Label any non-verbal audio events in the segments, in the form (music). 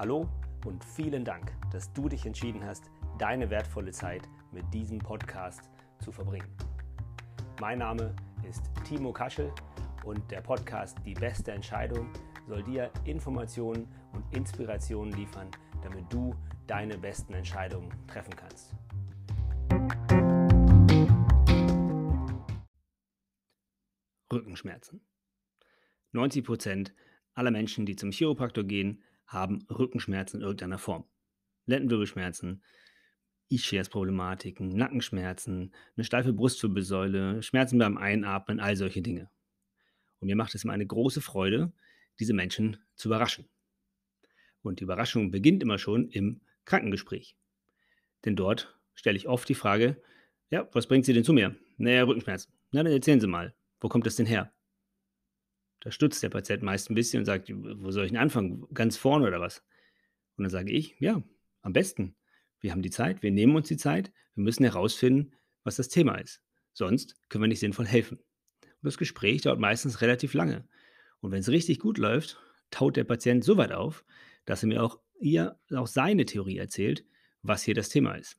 Hallo und vielen Dank, dass du dich entschieden hast, deine wertvolle Zeit mit diesem Podcast zu verbringen. Mein Name ist Timo Kaschel und der Podcast Die beste Entscheidung soll dir Informationen und Inspirationen liefern, damit du deine besten Entscheidungen treffen kannst. Rückenschmerzen. 90 Prozent aller Menschen, die zum Chiropraktor gehen, haben Rückenschmerzen in irgendeiner Form. Lendenwirbelschmerzen, Ischias-Problematiken, Nackenschmerzen, eine steife Brustwirbelsäule, Schmerzen beim Einatmen, all solche Dinge. Und mir macht es immer eine große Freude, diese Menschen zu überraschen. Und die Überraschung beginnt immer schon im Krankengespräch. Denn dort stelle ich oft die Frage, ja, was bringt Sie denn zu mir? Naja, Rückenschmerzen. Na, dann erzählen Sie mal, wo kommt das denn her? Da stützt der Patient meist ein bisschen und sagt, wo soll ich denn anfangen? Ganz vorne oder was? Und dann sage ich, ja, am besten. Wir haben die Zeit, wir nehmen uns die Zeit, wir müssen herausfinden, was das Thema ist. Sonst können wir nicht sinnvoll helfen. Und das Gespräch dauert meistens relativ lange. Und wenn es richtig gut läuft, taut der Patient so weit auf, dass er mir auch, ihr, auch seine Theorie erzählt, was hier das Thema ist.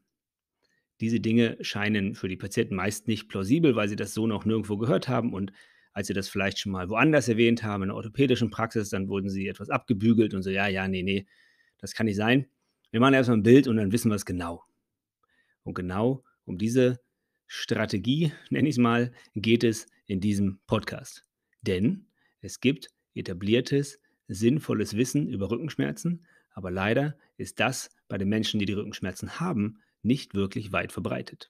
Diese Dinge scheinen für die Patienten meist nicht plausibel, weil sie das so noch nirgendwo gehört haben und als sie das vielleicht schon mal woanders erwähnt haben, in der orthopädischen Praxis, dann wurden sie etwas abgebügelt und so, ja, ja, nee, nee, das kann nicht sein. Wir machen erstmal ein Bild und dann wissen wir es genau. Und genau um diese Strategie, (laughs) nenne ich es mal, geht es in diesem Podcast. Denn es gibt etabliertes, sinnvolles Wissen über Rückenschmerzen, aber leider ist das bei den Menschen, die die Rückenschmerzen haben, nicht wirklich weit verbreitet.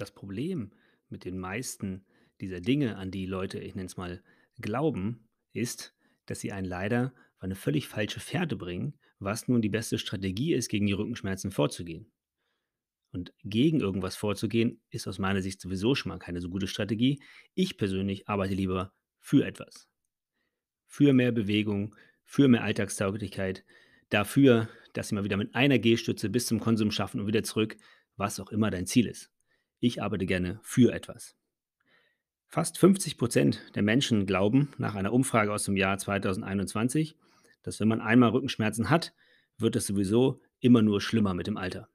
Das Problem mit den meisten dieser Dinge, an die Leute, ich nenne es mal, glauben, ist, dass sie einen leider auf eine völlig falsche Fährte bringen, was nun die beste Strategie ist, gegen die Rückenschmerzen vorzugehen. Und gegen irgendwas vorzugehen, ist aus meiner Sicht sowieso schon mal keine so gute Strategie. Ich persönlich arbeite lieber für etwas. Für mehr Bewegung, für mehr Alltagstauglichkeit, dafür, dass sie mal wieder mit einer Gehstütze bis zum Konsum schaffen und wieder zurück, was auch immer dein Ziel ist ich arbeite gerne für etwas. Fast 50 Prozent der Menschen glauben nach einer Umfrage aus dem Jahr 2021, dass wenn man einmal Rückenschmerzen hat, wird es sowieso immer nur schlimmer mit dem Alter.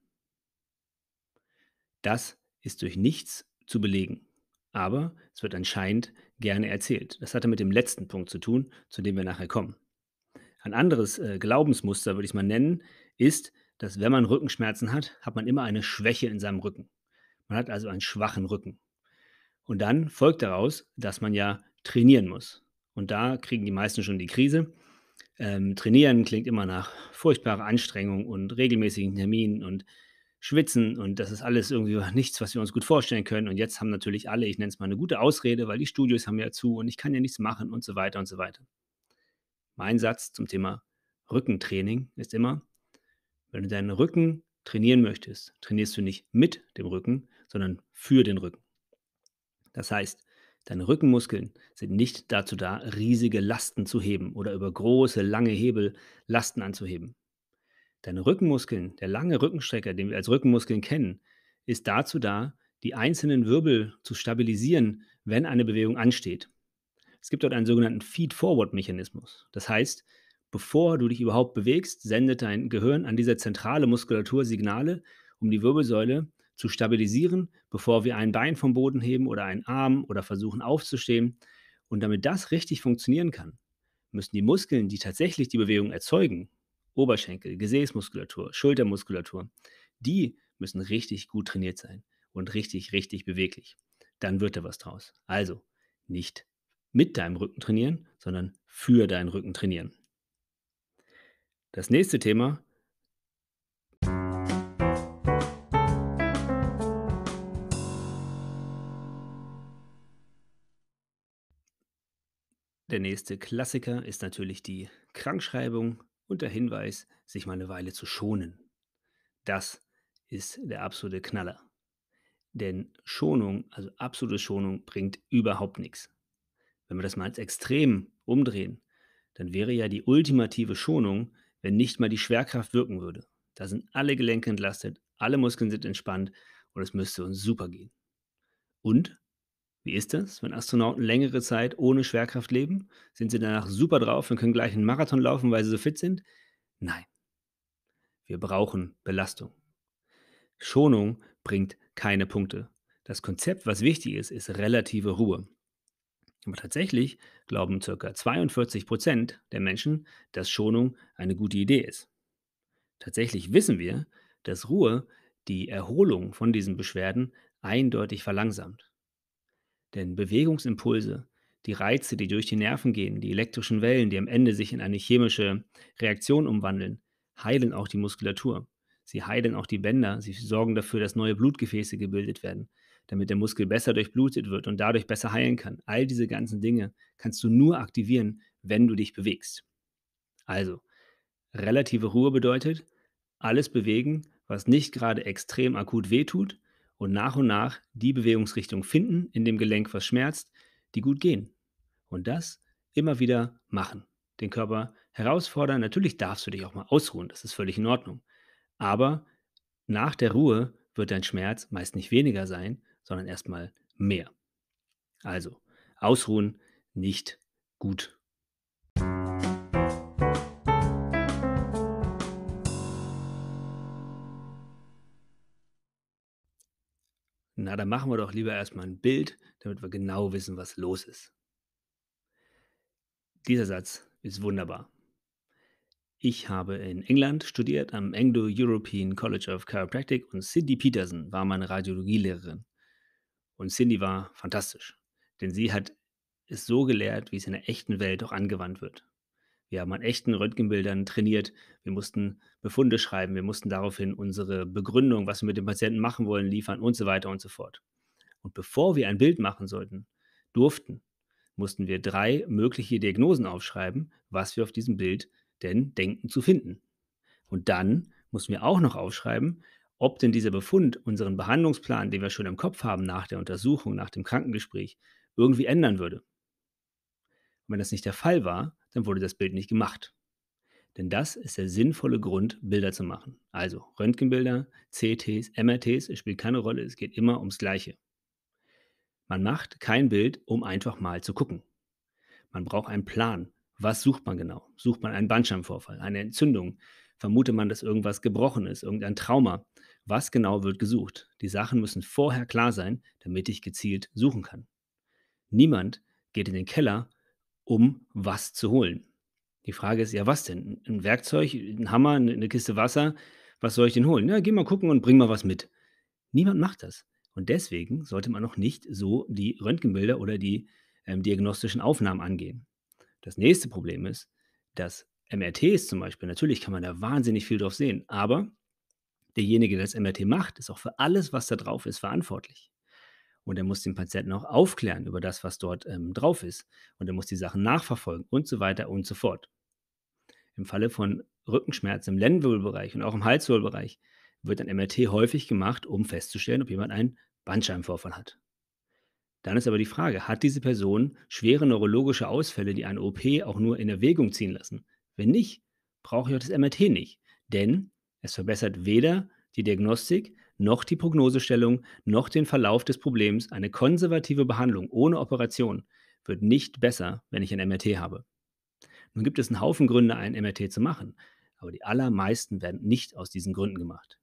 Das ist durch nichts zu belegen, aber es wird anscheinend gerne erzählt. Das hatte mit dem letzten Punkt zu tun, zu dem wir nachher kommen. Ein anderes äh, Glaubensmuster würde ich es mal nennen, ist, dass wenn man Rückenschmerzen hat, hat man immer eine Schwäche in seinem Rücken. Man hat also einen schwachen Rücken. Und dann folgt daraus, dass man ja trainieren muss. Und da kriegen die meisten schon die Krise. Ähm, trainieren klingt immer nach furchtbarer Anstrengung und regelmäßigen Terminen und Schwitzen und das ist alles irgendwie (laughs) nichts, was wir uns gut vorstellen können. Und jetzt haben natürlich alle, ich nenne es mal eine gute Ausrede, weil die Studios haben ja zu und ich kann ja nichts machen und so weiter und so weiter. Mein Satz zum Thema Rückentraining ist immer, wenn du deinen Rücken trainieren möchtest, trainierst du nicht mit dem Rücken, sondern für den Rücken. Das heißt, deine Rückenmuskeln sind nicht dazu da, riesige Lasten zu heben oder über große, lange Hebel Lasten anzuheben. Deine Rückenmuskeln, der lange Rückenstrecker, den wir als Rückenmuskeln kennen, ist dazu da, die einzelnen Wirbel zu stabilisieren, wenn eine Bewegung ansteht. Es gibt dort einen sogenannten Feed-Forward-Mechanismus. Das heißt, Bevor du dich überhaupt bewegst, sendet dein Gehirn an diese zentrale Muskulatur Signale, um die Wirbelsäule zu stabilisieren, bevor wir ein Bein vom Boden heben oder einen Arm oder versuchen aufzustehen. Und damit das richtig funktionieren kann, müssen die Muskeln, die tatsächlich die Bewegung erzeugen, Oberschenkel, Gesäßmuskulatur, Schultermuskulatur, die müssen richtig gut trainiert sein und richtig, richtig beweglich. Dann wird da was draus. Also nicht mit deinem Rücken trainieren, sondern für deinen Rücken trainieren. Das nächste Thema. Der nächste Klassiker ist natürlich die Krankschreibung und der Hinweis, sich mal eine Weile zu schonen. Das ist der absolute Knaller. Denn Schonung, also absolute Schonung, bringt überhaupt nichts. Wenn wir das mal als extrem umdrehen, dann wäre ja die ultimative Schonung, wenn nicht mal die Schwerkraft wirken würde. Da sind alle Gelenke entlastet, alle Muskeln sind entspannt und es müsste uns super gehen. Und wie ist das, wenn Astronauten längere Zeit ohne Schwerkraft leben? Sind sie danach super drauf und können gleich einen Marathon laufen, weil sie so fit sind? Nein. Wir brauchen Belastung. Schonung bringt keine Punkte. Das Konzept, was wichtig ist, ist relative Ruhe. Aber tatsächlich glauben ca. 42 Prozent der Menschen, dass Schonung eine gute Idee ist. Tatsächlich wissen wir, dass Ruhe die Erholung von diesen Beschwerden eindeutig verlangsamt. Denn Bewegungsimpulse, die Reize, die durch die Nerven gehen, die elektrischen Wellen, die am Ende sich in eine chemische Reaktion umwandeln, heilen auch die Muskulatur. Sie heilen auch die Bänder, sie sorgen dafür, dass neue Blutgefäße gebildet werden damit der Muskel besser durchblutet wird und dadurch besser heilen kann. All diese ganzen Dinge kannst du nur aktivieren, wenn du dich bewegst. Also, relative Ruhe bedeutet, alles bewegen, was nicht gerade extrem akut wehtut und nach und nach die Bewegungsrichtung finden in dem Gelenk, was schmerzt, die gut gehen. Und das immer wieder machen. Den Körper herausfordern. Natürlich darfst du dich auch mal ausruhen, das ist völlig in Ordnung. Aber nach der Ruhe wird dein Schmerz meist nicht weniger sein, sondern erstmal mehr. Also, ausruhen nicht gut. Na, dann machen wir doch lieber erstmal ein Bild, damit wir genau wissen, was los ist. Dieser Satz ist wunderbar. Ich habe in England studiert am Anglo-European College of Chiropractic und Cindy Peterson war meine Radiologielehrerin. Und Cindy war fantastisch, denn sie hat es so gelehrt, wie es in der echten Welt auch angewandt wird. Wir haben an echten Röntgenbildern trainiert, wir mussten Befunde schreiben, wir mussten daraufhin unsere Begründung, was wir mit dem Patienten machen wollen, liefern und so weiter und so fort. Und bevor wir ein Bild machen sollten, durften, mussten wir drei mögliche Diagnosen aufschreiben, was wir auf diesem Bild denn denken zu finden. Und dann mussten wir auch noch aufschreiben, ob denn dieser Befund unseren Behandlungsplan, den wir schon im Kopf haben nach der Untersuchung, nach dem Krankengespräch, irgendwie ändern würde. Und wenn das nicht der Fall war, dann wurde das Bild nicht gemacht. Denn das ist der sinnvolle Grund, Bilder zu machen. Also Röntgenbilder, CTs, MRTs, es spielt keine Rolle, es geht immer ums Gleiche. Man macht kein Bild, um einfach mal zu gucken. Man braucht einen Plan. Was sucht man genau? Sucht man einen Bandscheibenvorfall, eine Entzündung? Vermute man, dass irgendwas gebrochen ist, irgendein Trauma? Was genau wird gesucht? Die Sachen müssen vorher klar sein, damit ich gezielt suchen kann. Niemand geht in den Keller, um was zu holen. Die Frage ist ja, was denn? Ein Werkzeug, ein Hammer, eine Kiste Wasser, was soll ich denn holen? Ja, geh mal gucken und bring mal was mit. Niemand macht das. Und deswegen sollte man noch nicht so die Röntgenbilder oder die ähm, diagnostischen Aufnahmen angehen. Das nächste Problem ist, dass MRTs zum Beispiel, natürlich kann man da wahnsinnig viel drauf sehen, aber derjenige, der das MRT macht, ist auch für alles, was da drauf ist, verantwortlich. Und er muss den Patienten auch aufklären über das, was dort ähm, drauf ist. Und er muss die Sachen nachverfolgen und so weiter und so fort. Im Falle von Rückenschmerzen im Lendenwirbelbereich und auch im Halswirbelbereich wird ein MRT häufig gemacht, um festzustellen, ob jemand einen Bandscheibenvorfall hat. Dann ist aber die Frage, hat diese Person schwere neurologische Ausfälle, die eine OP auch nur in Erwägung ziehen lassen? Wenn nicht, brauche ich auch das MRT nicht. Denn es verbessert weder die Diagnostik noch die Prognosestellung noch den Verlauf des Problems. Eine konservative Behandlung ohne Operation wird nicht besser, wenn ich ein MRT habe. Nun gibt es einen Haufen Gründe, ein MRT zu machen, aber die allermeisten werden nicht aus diesen Gründen gemacht.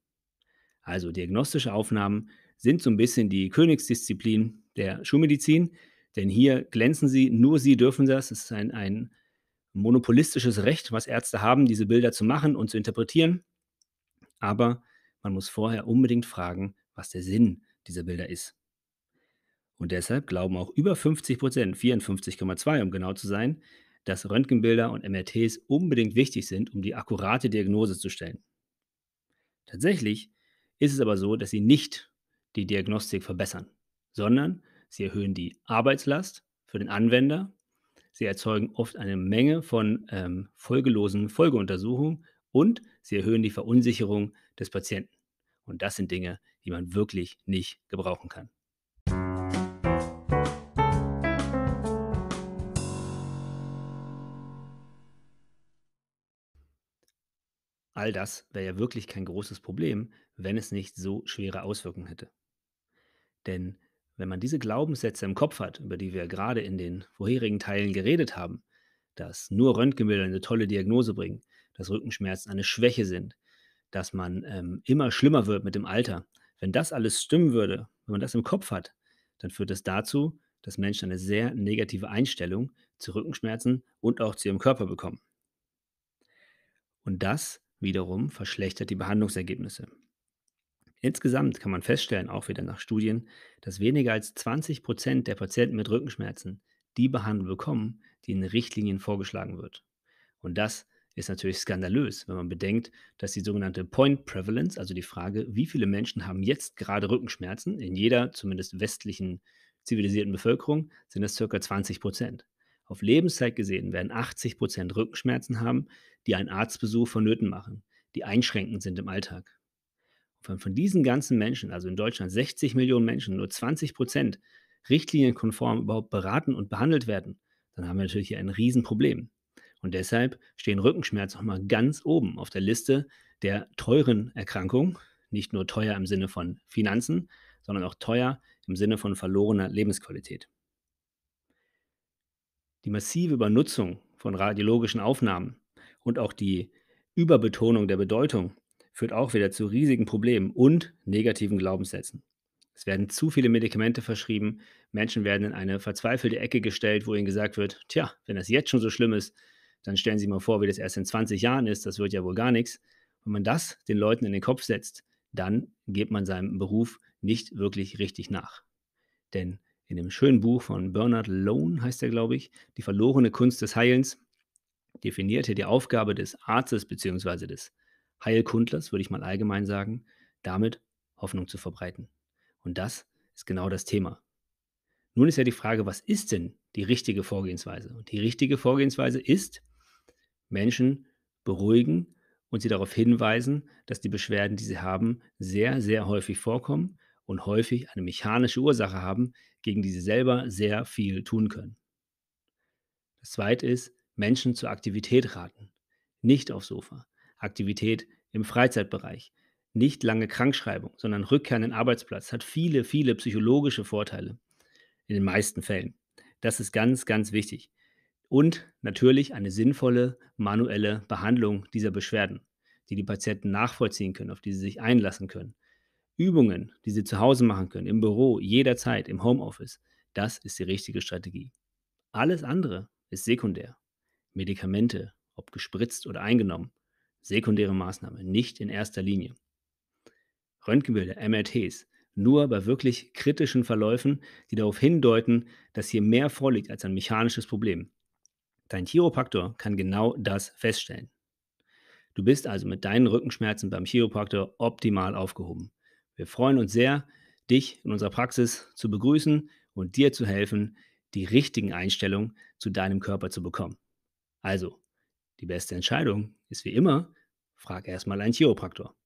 Also diagnostische Aufnahmen sind so ein bisschen die Königsdisziplin der Schulmedizin, denn hier glänzen sie, nur sie dürfen das. Es ist ein, ein monopolistisches Recht, was Ärzte haben, diese Bilder zu machen und zu interpretieren. Aber man muss vorher unbedingt fragen, was der Sinn dieser Bilder ist. Und deshalb glauben auch über 50 Prozent, 54,2 um genau zu sein, dass Röntgenbilder und MRTs unbedingt wichtig sind, um die akkurate Diagnose zu stellen. Tatsächlich ist es aber so, dass sie nicht die Diagnostik verbessern, sondern sie erhöhen die Arbeitslast für den Anwender, sie erzeugen oft eine Menge von ähm, folgelosen Folgeuntersuchungen und sie erhöhen die Verunsicherung des Patienten. Und das sind Dinge, die man wirklich nicht gebrauchen kann. All das wäre ja wirklich kein großes Problem, wenn es nicht so schwere Auswirkungen hätte. Denn wenn man diese Glaubenssätze im Kopf hat, über die wir gerade in den vorherigen Teilen geredet haben, dass nur Röntgenbilder eine tolle Diagnose bringen, dass Rückenschmerzen eine Schwäche sind, dass man ähm, immer schlimmer wird mit dem Alter. Wenn das alles stimmen würde, wenn man das im Kopf hat, dann führt das dazu, dass Menschen eine sehr negative Einstellung zu Rückenschmerzen und auch zu ihrem Körper bekommen. Und das wiederum verschlechtert die Behandlungsergebnisse. Insgesamt kann man feststellen, auch wieder nach Studien, dass weniger als 20 Prozent der Patienten mit Rückenschmerzen die Behandlung bekommen, die in Richtlinien vorgeschlagen wird. Und das ist natürlich skandalös, wenn man bedenkt, dass die sogenannte Point Prevalence, also die Frage, wie viele Menschen haben jetzt gerade Rückenschmerzen, in jeder zumindest westlichen zivilisierten Bevölkerung sind das ca. 20 Prozent. Auf Lebenszeit gesehen werden 80 Prozent Rückenschmerzen haben, die einen Arztbesuch vonnöten machen, die einschränkend sind im Alltag. Und wenn von diesen ganzen Menschen, also in Deutschland 60 Millionen Menschen, nur 20 Prozent richtlinienkonform überhaupt beraten und behandelt werden, dann haben wir natürlich hier ein Riesenproblem. Und deshalb stehen Rückenschmerzen nochmal ganz oben auf der Liste der teuren Erkrankungen. Nicht nur teuer im Sinne von Finanzen, sondern auch teuer im Sinne von verlorener Lebensqualität. Die massive Übernutzung von radiologischen Aufnahmen und auch die Überbetonung der Bedeutung führt auch wieder zu riesigen Problemen und negativen Glaubenssätzen. Es werden zu viele Medikamente verschrieben, Menschen werden in eine verzweifelte Ecke gestellt, wo ihnen gesagt wird, tja, wenn das jetzt schon so schlimm ist, dann stellen Sie mal vor, wie das erst in 20 Jahren ist, das wird ja wohl gar nichts. Wenn man das den Leuten in den Kopf setzt, dann geht man seinem Beruf nicht wirklich richtig nach. Denn in dem schönen Buch von Bernard Lone heißt er, glaube ich, Die verlorene Kunst des Heilens, definiert er die Aufgabe des Arztes bzw. des Heilkundlers, würde ich mal allgemein sagen, damit Hoffnung zu verbreiten. Und das ist genau das Thema. Nun ist ja die Frage, was ist denn die richtige Vorgehensweise? Und die richtige Vorgehensweise ist, Menschen beruhigen und sie darauf hinweisen, dass die Beschwerden, die sie haben, sehr, sehr häufig vorkommen und häufig eine mechanische Ursache haben, gegen die sie selber sehr viel tun können. Das zweite ist, Menschen zur Aktivität raten. Nicht auf Sofa. Aktivität im Freizeitbereich. Nicht lange Krankschreibung, sondern Rückkehr in den Arbeitsplatz hat viele, viele psychologische Vorteile. In den meisten Fällen. Das ist ganz, ganz wichtig und natürlich eine sinnvolle manuelle Behandlung dieser Beschwerden, die die Patienten nachvollziehen können, auf die sie sich einlassen können. Übungen, die sie zu Hause machen können, im Büro, jederzeit, im Homeoffice, das ist die richtige Strategie. Alles andere ist sekundär. Medikamente, ob gespritzt oder eingenommen, sekundäre Maßnahme, nicht in erster Linie. Röntgenbilder, MRTs, nur bei wirklich kritischen Verläufen, die darauf hindeuten, dass hier mehr vorliegt als ein mechanisches Problem. Dein Chiropraktor kann genau das feststellen. Du bist also mit deinen Rückenschmerzen beim Chiropraktor optimal aufgehoben. Wir freuen uns sehr, dich in unserer Praxis zu begrüßen und dir zu helfen, die richtigen Einstellungen zu deinem Körper zu bekommen. Also, die beste Entscheidung ist wie immer, frag erstmal einen Chiropraktor.